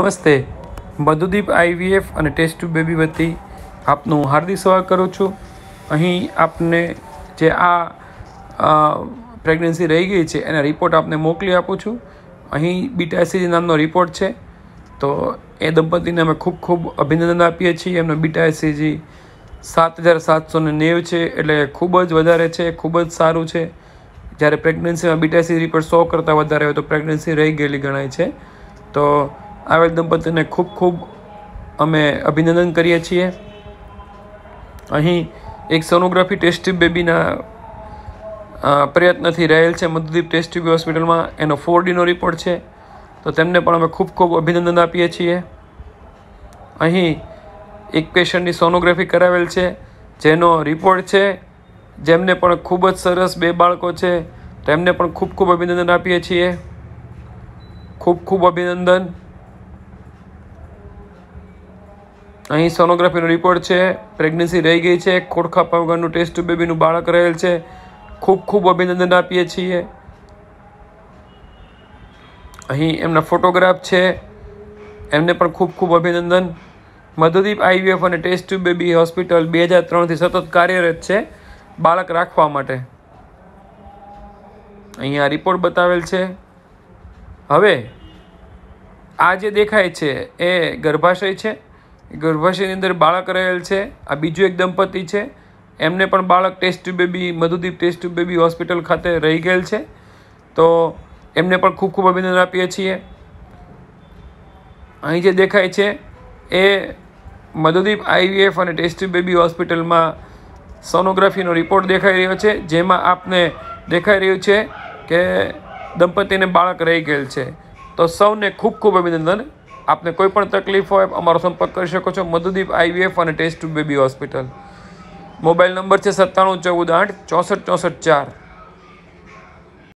નમસ્તે મધુદીપ આઈવીએફ અને test tube baby વતી આપનું હાર્દિક સ્વાગત કરું છું અહીં આપને જે આ પ્રેગ્નન્સી રહી ગઈ છે એના રિપોર્ટ આપને મોકલી આપું છું અહીં બીટાએસીજી નામનો રિપોર્ટ છે તો એ દંપતીને અમે ખૂબ ખૂબ અભિનંદન આપીએ છીએ એમનો બીટાએસીજી સાત હજાર સાતસો ને નેવ છે એટલે ખૂબ જ વધારે છે ખૂબ જ સારું છે જ્યારે પ્રેગ્નન્સીમાં બીટાએસીજી રિપોર્ટ સો કરતાં વધારે હોય તો પ્રેગ્નન્સી રહી ગયેલી ગણાય છે તો આવેલ દંપતીને ખૂબ ખૂબ અમે અભિનંદન કરીએ છીએ અહીં એક સોનોગ્રાફી ટેસ્ટ બેબીના પ્રયત્નથી રહેલ છે મધુદીપ ટેસ્ટિવ હોસ્પિટલમાં એનો ફોર ડીનો રિપોર્ટ છે તો તેમને પણ અમે ખૂબ ખૂબ અભિનંદન આપીએ છીએ અહીં એક પેશન્ટની સોનોગ્રાફી કરાવેલ છે જેનો રિપોર્ટ છે જેમને પણ ખૂબ જ સરસ બે બાળકો છે તેમને પણ ખૂબ ખૂબ અભિનંદન આપીએ છીએ ખૂબ ખૂબ અભિનંદન અહીં સોનોગ્રાફીનો રિપોર્ટ છે પ્રેગ્નન્સી રહી ગઈ છે ખોડખા પાવગરનું ટેસ્ટ બેબીનું બાળક રહેલ છે ખૂબ ખૂબ અભિનંદન આપીએ છીએ અહીં એમના ફોટોગ્રાફ છે એમને પણ ખૂબ ખૂબ અભિનંદન મધુદીપ આઈવીએફ અને ટેસ્ટ ટ્યુબ બેબી હોસ્પિટલ બે હજાર ત્રણથી સતત કાર્યરત છે બાળક રાખવા માટે અહીંયા રિપોર્ટ બતાવેલ છે હવે આ જે દેખાય છે એ ગર્ભાશય છે ગર્ભાશયની અંદર બાળક રહેલ છે આ બીજું એક દંપતી છે એમને પણ બાળક test baby Madhudeep test baby hospital ખાતે રહી ગયેલ છે તો એમને પણ ખૂબ ખૂબ અભિનંદન આપીએ છીએ અહીં જે દેખાય છે એ મધુદીપ આઈવીએફ અને ટેસ્ટ બેબી હોસ્પિટલમાં સોનોગ્રાફીનો રિપોર્ટ દેખાઈ રહ્યો છે જેમાં આપને દેખાઈ રહ્યું છે કે દંપતીને બાળક રહી ગયેલ છે તો સૌને ખૂબ ખૂબ અભિનંદન આપને કોઈ પણ તકલીફ હોય અમારો સંપર્ક કરી શકો છો મધુદીપ આઈવીએફ અને test tube baby hospital mobile number છે સત્તાણું ચૌદ આઠ ચોસઠ ચોસઠ ચાર